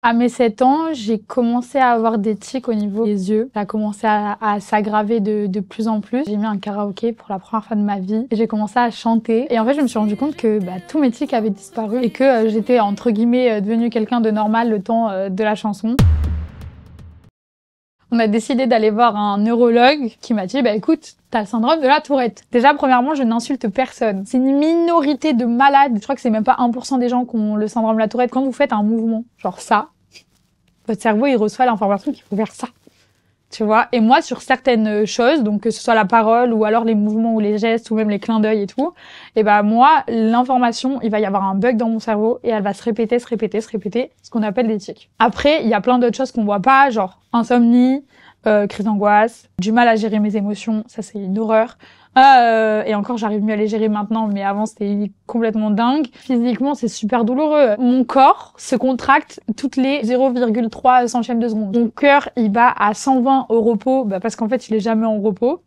À mes 7 ans, j'ai commencé à avoir des tics au niveau des yeux. Ça a commencé à, s'aggraver de, plus en plus. J'ai mis un karaoké pour la première fois de ma vie. J'ai commencé à chanter. Et en fait, je me suis rendu compte que bah, tous mes tics avaient disparu et que euh, j'étais entre guillemets euh, devenue quelqu'un de normal le temps euh, de la chanson on a décidé d'aller voir un neurologue qui m'a dit, bah écoute, t'as le syndrome de la tourette. Déjà, premièrement, je n'insulte personne. C'est une minorité de malades. Je crois que c'est même pas 1% des gens qui ont le syndrome de la tourette. Quand vous faites un mouvement, genre ça, votre cerveau, il reçoit l'information qu'il faut faire ça tu vois. Et moi, sur certaines euh, choses, donc que ce soit la parole ou alors les mouvements ou les gestes ou même les clins d'œil et tout, et eh ben moi, l'information, il va y avoir un bug dans mon cerveau et elle va se répéter, se répéter, se répéter, ce qu'on appelle des Après, il y a plein d'autres choses qu'on voit pas, genre insomnie, euh, crise d'angoisse, du mal à gérer mes émotions, ça c'est une horreur. Ah, euh, et encore, j'arrive mieux à les gérer maintenant, mais avant, c'était complètement dingue. Physiquement, c'est super douloureux. Mon corps se contracte toutes les 0,3 centièmes de seconde. Mon cœur, il bat à 120 au repos, bah parce qu'en fait, il est jamais en repos.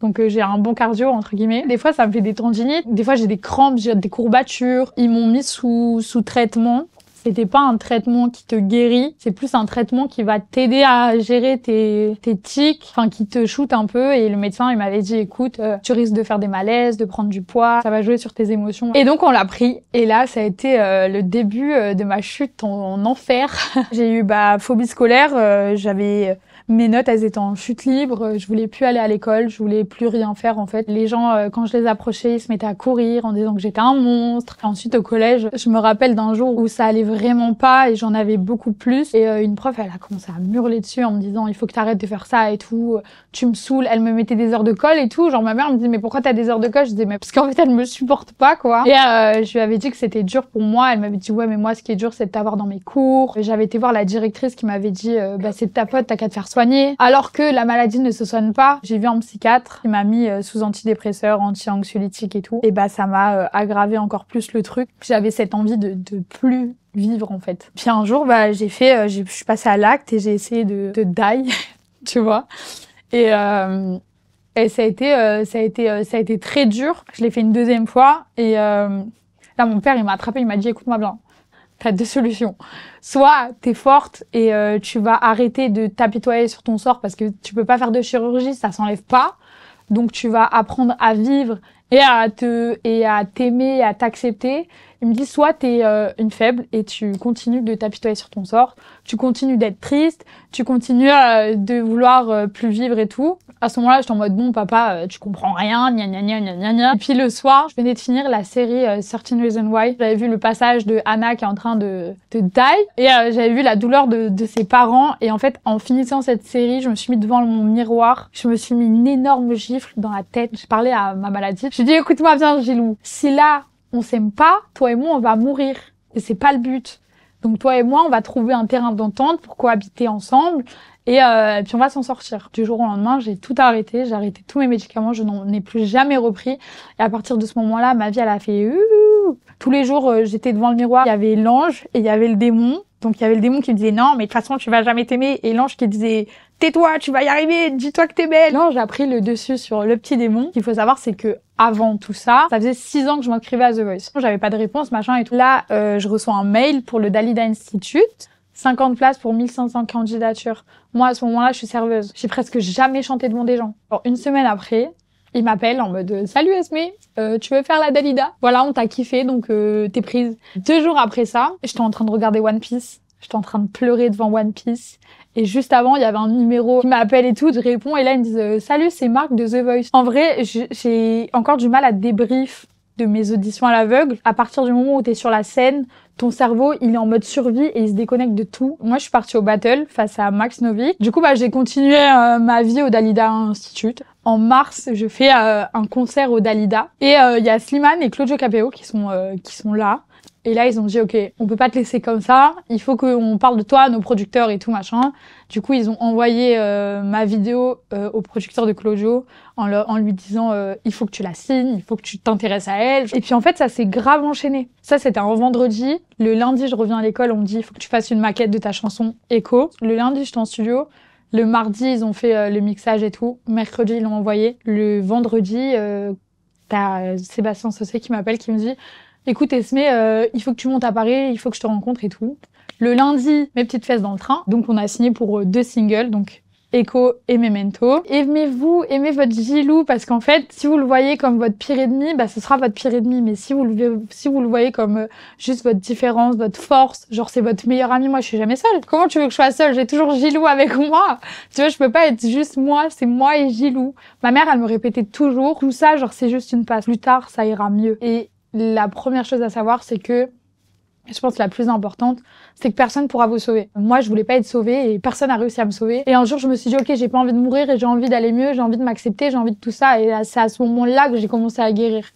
Donc euh, j'ai un bon cardio entre guillemets. Des fois ça me fait des tendinites, des fois j'ai des crampes, j'ai des courbatures. Ils m'ont mis sous sous traitement c'était pas un traitement qui te guérit, c'est plus un traitement qui va t'aider à gérer tes, tes tics, enfin qui te shoot un peu. Et le médecin, il m'avait dit, écoute, euh, tu risques de faire des malaises, de prendre du poids, ça va jouer sur tes émotions. Et donc on l'a pris. Et là, ça a été euh, le début euh, de ma chute en, enfer. J'ai eu bah phobie scolaire. J'avais mes notes, elles étaient en chute libre. Je voulais plus aller à l'école, je voulais plus rien faire en fait. Les gens, quand je les approchais, ils se mettaient à courir en disant que j'étais un monstre. Ensuite au collège, je me rappelle d'un jour où ça allait vraiment vraiment pas et j'en avais beaucoup plus. Et euh, une prof, elle a commencé à hurler dessus en me disant il faut que tu arrêtes de faire ça et tout, tu me saoules. Elle me mettait des heures de colle et tout. Genre ma mère me dit mais pourquoi t'as des heures de colle Je dis mais parce qu'en fait elle me supporte pas quoi. Et euh, je lui avais dit que c'était dur pour moi. Elle m'avait dit ouais mais moi ce qui est dur c'est de t'avoir dans mes cours. J'avais été voir la directrice qui m'avait dit euh, bah c'est ta pote t'as qu'à te faire soigner. Alors que la maladie ne se soigne pas. J'ai vu un psychiatre qui m'a mis sous antidépresseurs, anti-anxiolytiques et tout. Et bah ça m'a aggravé encore plus le truc. J'avais cette envie de, de plus vivre en fait. Puis un jour, bah, j'ai fait, euh, je suis passée à l'acte et j'ai essayé de, de die, tu vois. Euh, et, ça a été, euh, ça a été, ça a été très dur. Je l'ai fait une deuxième fois et là, mon père, il m'a attrapé, il m'a dit, écoute-moi bien. T'as deux solutions. Soit t'es forte et tu vas arrêter de t'apitoyer sur ton sort parce que tu peux pas faire de chirurgie, ça s'enlève pas. Donc tu vas apprendre à vivre et à te et à t'aimer, à t'accepter. Il me dit soit tu es euh, une faible et tu continues de t'apitoyer sur ton sort, tu continues d'être triste, tu continues euh, de vouloir euh, plus vivre et tout. À ce moment-là, j'étais en mode bon papa, tu comprends rien, gna gna gna gna gna. Et puis le soir, je venais de finir la série certain reason Why. J'avais vu le passage de Anna qui est en train de de die et j'avais vu la douleur de, de ses parents et en fait en finissant cette série, je me suis mis devant mon miroir, je me suis mis une énorme gifle dans la tête. J'ai parlé à ma maladie j'ai dit, écoute-moi bien, Gilou. Si là, on s'aime pas, toi et moi, on va mourir. Et c'est pas le but. Donc toi et moi, on va trouver un terrain d'entente pour cohabiter ensemble. Et, euh, et puis on va s'en sortir. Du jour au lendemain, j'ai tout arrêté, j'ai arrêté tous mes médicaments, je n'en ai plus jamais repris. Et à partir de ce moment-là, ma vie elle a fait tous les jours, euh, j'étais devant le miroir, il y avait l'ange et il y avait le démon. Donc il y avait le démon qui me disait non, mais de toute façon tu vas jamais t'aimer, et l'ange qui disait tais-toi, tu vas y arriver, dis-toi que t'es belle. L'ange a pris le dessus sur le petit démon. Ce qu'il faut savoir c'est que avant tout ça, ça faisait six ans que je m'inscrivais à The Voice. J'avais pas de réponse, machin et tout. Là, euh, je reçois un mail pour le Dalida Institute. 50 places pour 1500 candidatures. Moi, à ce moment-là, je suis serveuse. J'ai presque jamais chanté devant des gens. Alors, une semaine après, il m'appelle en mode salut Esme, euh, tu veux faire la Dalida Voilà, on t'a kiffé donc euh, t'es prise. Deux jours après ça, j'étais en train de regarder One Piece, j'étais en train de pleurer devant One Piece. Et juste avant, il y avait un numéro qui m'appelle et tout, je réponds et là ils me disent euh, salut, c'est Marc de The Voice. En vrai, j'ai encore du mal à débrief de mes auditions à l'aveugle. À partir du moment où t'es sur la scène, ton cerveau, il est en mode survie et il se déconnecte de tout. Moi, je suis partie au battle face à Max Novi. Du coup, bah, j'ai continué ma vie au Dalida Institute en mars, je fais euh, un concert au Dalida. Et euh, il y a Slimane et Claudio Capéo qui sont, euh, qui sont là. Et là, ils ont dit, OK, on peut pas te laisser comme ça. Il faut qu'on parle de toi nos producteurs et tout, machin. Du coup, ils ont envoyé ma vidéo au producteur de Claudio en, en lui disant, il faut que tu la signes, il faut que tu t'intéresses à elle. Et puis, en fait, ça s'est grave enchaîné. Ça, c'était un vendredi. Le lundi, je reviens à l'école, on me dit, il faut que tu fasses une maquette de ta chanson Echo. Le lundi, j'étais en studio. Le mardi, ils ont fait euh, le mixage et tout. Mercredi, ils l'ont envoyé. Le vendredi, euh, t'as euh, Sébastien Sossé qui m'appelle, qui me dit Écoute, Esme, il faut que tu montes à Paris, il faut que je te rencontre et tout. Le lundi, mes petites fesses dans le train. Donc, on a signé pour deux singles. Donc, Echo et Memento. Aimez-vous, aimez votre gilou parce qu'en fait, si vous le voyez comme votre pire ennemi, bah, ce sera votre pire ennemi. Mais si vous le, si vous le voyez comme euh, juste votre différence, votre force, genre c'est votre meilleur ami, moi je suis jamais seule. Comment tu veux que je sois seule J'ai toujours gilou avec moi. Tu vois, je peux pas être juste moi, c'est moi et gilou. Ma mère, elle me répétait toujours tout ça, genre c'est juste une passe. Plus tard, ça ira mieux. Et la première chose à savoir, c'est que je pense que la plus importante, c'est que personne pourra vous sauver. Moi, je voulais pas être sauvée et personne n'a réussi à me sauver. Et un jour, je me suis dit, ok, j'ai pas envie de mourir et j'ai envie d'aller mieux, j'ai envie de m'accepter, j'ai envie de tout ça. Et c'est à ce moment-là que j'ai commencé à guérir.